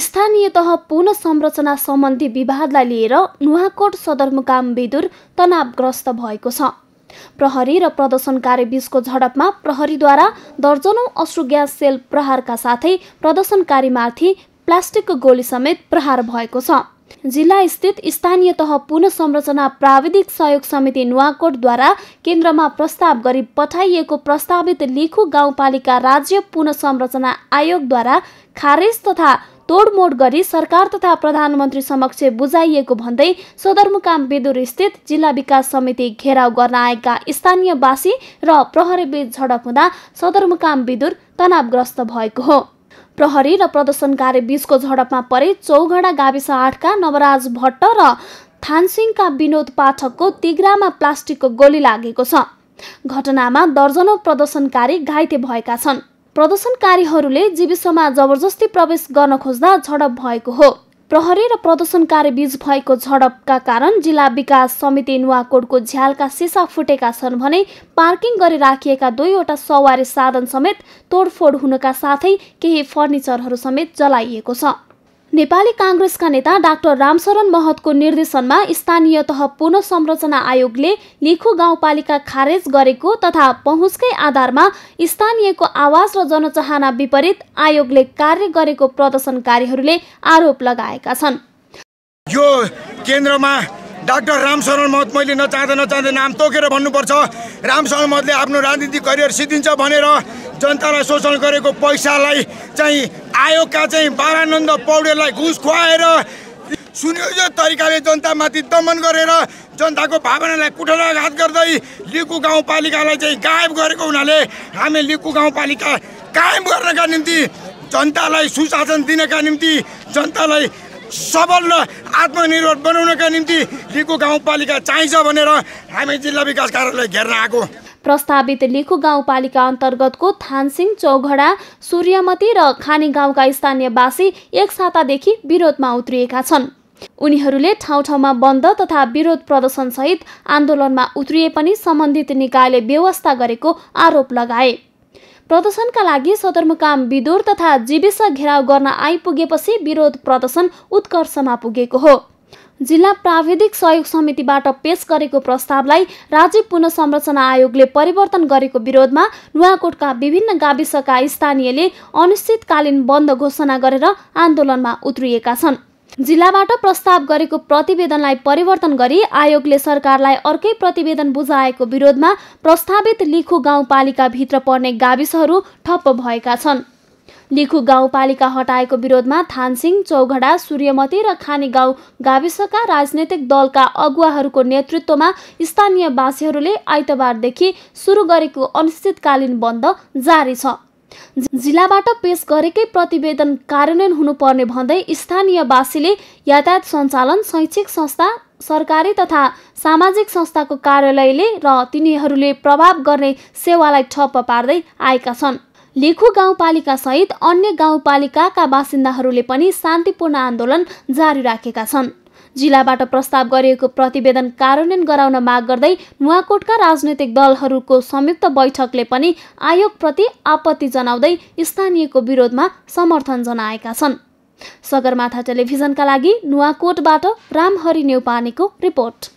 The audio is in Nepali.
स्थानीय तह पुनः संरचना सम्बन्धी विवादलाई लिएर नुवाकोट सदरमुकाम बेदुर तनावग्रस्त भएको छ प्रहरी र प्रदर्शनकारी बीचको झडपमा प्रहरीद्वारा दर्जनौँ अश्रु ग्यास सेल प्रहारका साथै प्रदर्शनकारीमाथि प्लास्टिकको गोली समेत प्रहार भएको छ जिल्ला स्थित स्थानीय तह पुनः संरचना प्राविधिक सहयोग समिति नुवाकोटद्वारा केन्द्रमा प्रस्ताव गरी पठाइएको प्रस्तावित लिखु गाउँपालिका राज्य पुनः संरचना आयोगद्वारा खारेज तथा तोडमोड गरी सरकार तथा प्रधानमन्त्री समक्ष बुझाइएको भन्दै सदरमुकाम बेदुर स्थित जिल्ला विकास समिति घेराउ गर्न आएका स्थानीयवासी र प्रहरीबीच झडप हुँदा सदरमुकाम बेदुर तनावग्रस्त भएको हो प्रहरी र प्रदर्शनकारी बीचको झडपमा परे चौघडा गाविस आठका नवराज भट्ट र थानसिङका विनोद पाठकको तिग्रामा प्लास्टिकको गोली लागेको छ घटनामा दर्जनौ प्रदर्शनकारी घाइते भएका छन् प्रदर्शनकारीहरूले जीविसमा जबरजस्ती प्रवेश गर्न खोज्दा झडप भएको हो प्रहरी र प्रदर्शनकारी बीच भएको झडपका कारण जिल्ला विकास समिति नुवाकोटको झ्यालका सिसा फुटेका छन् भने पार्किङ गरी राखिएका दुईवटा सवारी साधन समेत तोडफोड हुनका साथै केही फर्निचरहरू समेत जलाइएको छ नेपाली काङ्ग्रेसका नेता डाक्टर रामशरण महतको निर्देशनमा स्थानीय तह पुनः संरचना आयोगले लिखु गाउँपालिका खारेज गरेको तथा पहुँचकै आधारमा स्थानीयको आवाज र जनचाहना विपरीत आयोगले कार्य गरेको प्रदर्शनकारीहरूले आरोप लगाएका छन् यो केन्द्रमा डाक्टर रामशरण महत मैले नचाहँदा नचाहँदै नाम तोकेर भन्नुपर्छ रामशरण महतले आफ्नो राजनीतिक करियर सिद्धिन्छ भनेर जनतालाई शोषण गरेको पैसालाई चाहिँ आयोगका चाहिँ बारानन्द पौडेललाई घुस खुवाएर सुनियोजित तरिकाले जनतामाथि दमन गरेर जनताको भावनालाई कुटराघात गर्दै लिकु गाउँपालिकालाई चाहिँ गायब गरेको हुनाले हामी लिकु गाउँपालिका कायम गर्नका निम्ति जनतालाई सुशासन दिनका निम्ति जनतालाई सबल र आत्मनिर्भर बनाउनका निम्ति लिकु गाउँपालिका चाहिन्छ भनेर हामी जिल्ला विकास कार्यालय घेर्न आएको प्रस्तावित लेखु गाउँपालिका अन्तर्गतको थानसिङ चौघडा सूर्यमती र खानी गाउँका स्थानीयवासी एक सातादेखि विरोधमा उत्रिएका छन् उनीहरूले ठाउँ ठाउँमा बन्द तथा विरोध प्रदर्शनसहित आन्दोलनमा उत्रिए पनि सम्बन्धित निकायले व्यवस्था गरेको आरोप लगाए प्रदर्शनका लागि सदरमुकाम विदुर तथा जीविस घेराउ गर्न आइपुगेपछि विरोध प्रदर्शन उत्कर्षमा पुगेको हो जिल्ला प्राविधिक सहयोग समितिबाट पेश गरेको प्रस्तावलाई राज्य पुनसंरचना आयोगले परिवर्तन गरेको विरोधमा नुवाकोटका विभिन्न गाविसका स्थानीयले अनिश्चितकालीन बन्द घोषणा गरेर आन्दोलनमा उत्रिएका छन् जिल्लाबाट प्रस्ताव गरेको प्रतिवेदनलाई परिवर्तन गरी आयोगले सरकारलाई अर्कै प्रतिवेदन बुझाएको विरोधमा प्रस्तावित लिखु गाउँपालिकाभित्र पर्ने गाविसहरू ठप्प भएका छन् लिखु गाउँपालिका हटाएको विरोधमा थानसिंह चौघडा सूर्यमती र खाने गाउँ गाविसका राजनैतिक दलका अगुवाहरूको नेतृत्वमा स्थानीयवासीहरूले आइतबारदेखि सुरु गरेको अनिश्चितकालीन बन्द जारी छ जिल्लाबाट पेश गरेकै प्रतिवेदन कार्यान्वयन हुनुपर्ने भन्दै स्थानीयवासीले यातायात सञ्चालन शैक्षिक संस्था सरकारी तथा सामाजिक संस्थाको कार्यालयले र तिनीहरूले प्रभाव गर्ने सेवालाई ठप्प पार्दै आएका छन् लेखु गाउँपालिका सहित अन्य गाउँपालिकाका बासिन्दाहरूले पनि शान्तिपूर्ण आन्दोलन जारी राखेका छन् जिल्लाबाट प्रस्ताव गरिएको प्रतिवेदन कार्यान्वयन गराउन माग गर्दै नुवाकोटका राजनैतिक दलहरूको संयुक्त बैठकले पनि आयोगप्रति आपत्ति जनाउँदै स्थानीयको विरोधमा समर्थन जनाएका छन् सगरमाथा टेलिभिजनका लागि नुवाकोटबाट रामहरि नेउपानेको रिपोर्ट